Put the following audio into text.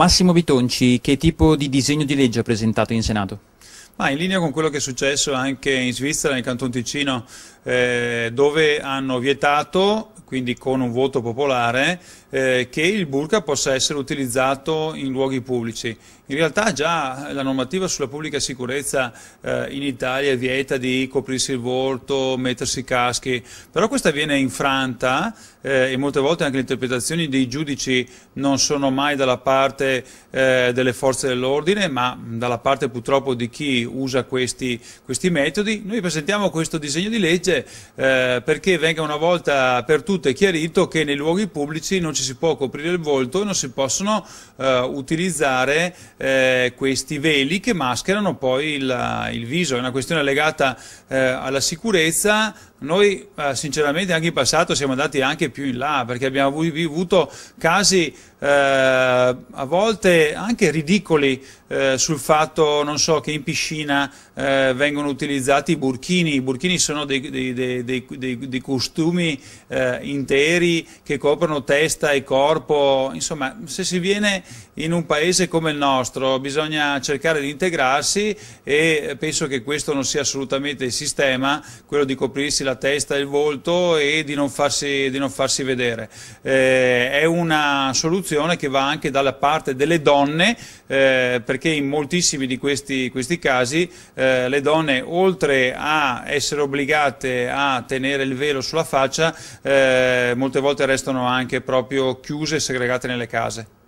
Massimo Bitonci, che tipo di disegno di legge ha presentato in Senato? Ah, in linea con quello che è successo anche in Svizzera, nel Canton Ticino, eh, dove hanno vietato quindi con un voto popolare, eh, che il burka possa essere utilizzato in luoghi pubblici. In realtà già la normativa sulla pubblica sicurezza eh, in Italia vieta di coprirsi il volto, mettersi i caschi, però questa viene infranta eh, e molte volte anche le interpretazioni dei giudici non sono mai dalla parte eh, delle forze dell'ordine, ma dalla parte purtroppo di chi usa questi, questi metodi. Noi presentiamo questo disegno di legge eh, perché venga una volta per tutti tutto è chiarito che nei luoghi pubblici non ci si può coprire il volto e non si possono eh, utilizzare eh, questi veli che mascherano poi il, eh, il viso. È una questione legata eh, alla sicurezza. Noi eh, sinceramente anche in passato siamo andati anche più in là perché abbiamo avuto casi eh, a volte anche ridicoli sul fatto so, che in piscina vengono utilizzati i burchini. I burchini sono dei, dei, dei, dei costumi eh, interi che coprono testa e corpo, insomma se si viene in un paese come il nostro bisogna cercare di integrarsi e penso che questo non sia assolutamente il sistema, quello di coprirsi la testa e il volto e di non farsi, di non farsi vedere. Eh, è una soluzione che va anche dalla parte delle donne eh, perché in moltissimi di questi, questi casi eh, le donne oltre a essere obbligate a tenere il velo sulla faccia eh, eh, molte volte restano anche proprio chiuse e segregate nelle case.